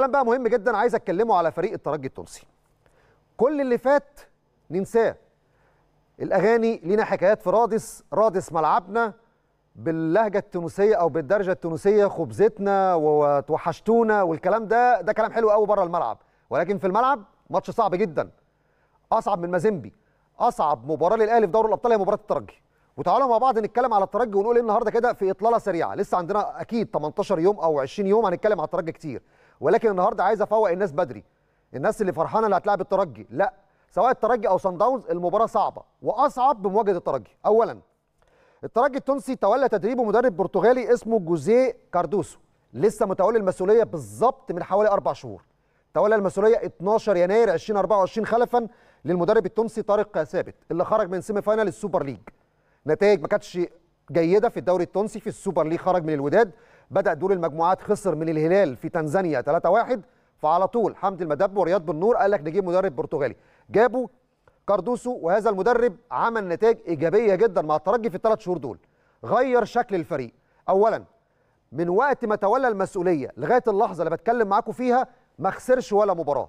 كلام بقى مهم جدا عايز اتكلمه على فريق الترجي التونسي كل اللي فات ننساه الاغاني لينا حكايات في رادس رادس ملعبنا باللهجه التونسيه او بالدرجه التونسيه خبزتنا وتوحشتونا والكلام ده ده كلام حلو قوي بره الملعب ولكن في الملعب ماتش صعب جدا اصعب من مازيمبي اصعب مباراه للاهلي في دوري الابطال هي مباراه الترجي وتعالوا مع بعض نتكلم على الترجي ونقول ايه النهارده كده في اطلاله سريعه لسه عندنا اكيد 18 يوم او 20 يوم هنتكلم على الترجي كتير ولكن النهارده عايز افوق الناس بدري الناس اللي فرحانه اللي هتلاعب الترجي لا سواء الترجي او صن داونز المباراه صعبه واصعب بمواجهه الترجي اولا الترجي التونسي تولى تدريبه مدرب برتغالي اسمه جوزيه كاردوسو لسه متولي المسؤوليه بالظبط من حوالي اربع شهور تولى المسؤوليه 12 يناير 2024 خلفا للمدرب التونسي طارق ثابت اللي خرج من سيمي فاينل السوبر ليج نتائج ما كانتش جيده في الدوري التونسي في السوبر ليج خرج من الوداد بدأ دور المجموعات خسر من الهلال في تنزانيا 3-1 فعلى طول حمدي المدب ورياض بالنور قال لك نجيب مدرب برتغالي جابوا كاردوسو وهذا المدرب عمل نتائج ايجابيه جدا مع الترجي في الثلاث شهور دول غير شكل الفريق اولا من وقت ما تولى المسؤوليه لغايه اللحظه اللي بتكلم معاكم فيها ما خسرش ولا مباراه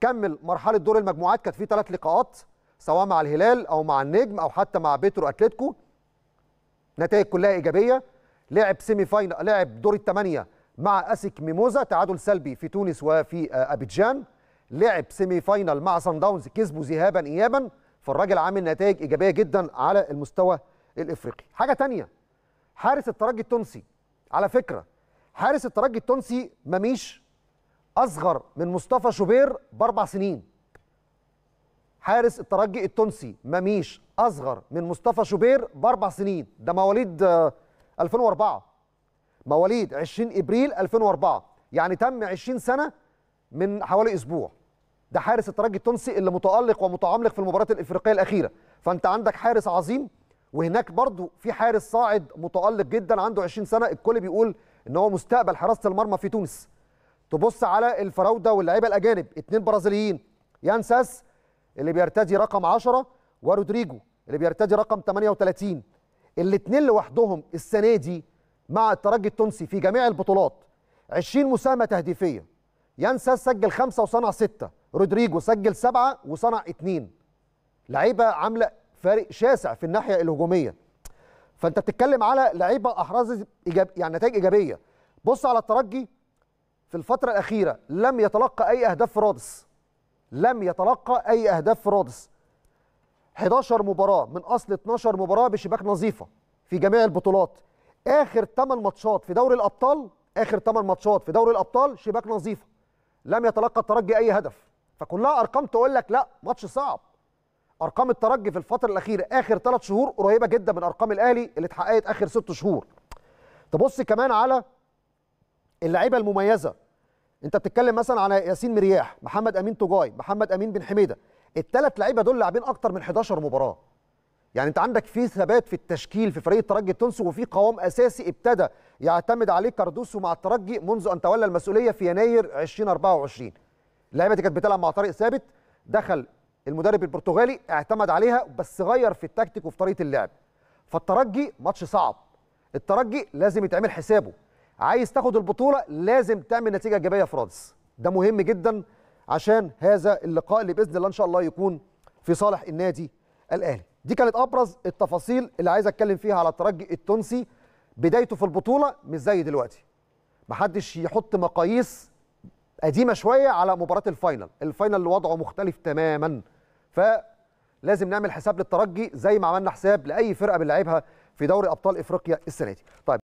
كمل مرحله دور المجموعات كانت في ثلاث لقاءات سواء مع الهلال او مع النجم او حتى مع بيترو اتلتيكو نتائج كلها ايجابيه لعب سيمي فاينل لعب دور الثمانيه مع اسك ميموزا تعادل سلبي في تونس وفي آه، ابيجان لعب سيمي فاينل مع سان داونز كسبه ذهابا ايابا فالراجل عامل نتائج ايجابيه جدا على المستوى الافريقي حاجه تانية حارس الترجي التونسي على فكره حارس الترجي التونسي مميش اصغر من مصطفى شوبير باربع سنين حارس الترجي التونسي مميش اصغر من مصطفى شوبير باربع سنين ده مواليد آه، 2004 مواليد 20 ابريل 2004 يعني تم 20 سنه من حوالي اسبوع ده حارس الترجي التونسي اللي متالق ومتعمق في المباريات الافريقيه الاخيره فانت عندك حارس عظيم وهناك برضو في حارس صاعد متالق جدا عنده 20 سنه الكل بيقول ان هو مستقبل حراسه المرمى في تونس تبص على الفراوده واللعيبه الاجانب اثنين برازيليين يانساس اللي بيرتدي رقم 10 ورودريجو اللي بيرتدي رقم 38 الاثنين لوحدهم السنه دي مع الترجي التونسي في جميع البطولات 20 مساهمه تهديفيه ينسى سجل خمسه وصنع سته رودريجو سجل سبعه وصنع اثنين لعيبه عامله فارق شاسع في الناحيه الهجوميه فانت بتتكلم على لعيبه احرزت إيجاب يعني نتائج ايجابيه بص على الترجي في الفتره الاخيره لم يتلقى اي اهداف في رادس لم يتلقى اي اهداف في رادس 11 مباراه من اصل 12 مباراه بشباك نظيفه في جميع البطولات اخر 8 ماتشات في دوري الابطال اخر 8 ماتشات في دوري الابطال شباك نظيفه لم يتلقى الترجي اي هدف فكلها ارقام تقول لك لا ماتش صعب ارقام الترجي في الفتره الاخيره اخر 3 شهور قريبه جدا من ارقام الاهلي اللي اتحققت اخر 6 شهور تبص كمان على اللعيبه المميزه انت بتتكلم مثلا على ياسين مرياح محمد امين توجاي محمد امين بن حميده الثلاث لعيبه دول لاعبين اكتر من 11 مباراه يعني انت عندك في ثبات في التشكيل في فريق الترجي التونسي وفي قوام اساسي ابتدى يعتمد عليه كاردوسو مع الترجي منذ ان تولى المسؤوليه في يناير 2024 اللعيبه دي كانت بتلعب مع طارق ثابت دخل المدرب البرتغالي اعتمد عليها بس غير في التكتيك وفي طريقه اللعب فالترجي ماتش صعب الترجي لازم يتعمل حسابه عايز تاخد البطوله لازم تعمل نتيجه ايجابيه في رادس ده مهم جدا عشان هذا اللقاء اللي باذن الله ان شاء الله يكون في صالح النادي الاهلي دي كانت ابرز التفاصيل اللي عايز اتكلم فيها على الترجي التونسي بدايته في البطوله مش زي دلوقتي محدش يحط مقاييس قديمه شويه على مباراه الفاينل الفاينل اللي وضعه مختلف تماما فلازم نعمل حساب للترجي زي ما عملنا حساب لاي فرقه بنلعبها في دوري ابطال افريقيا السنه دي طيب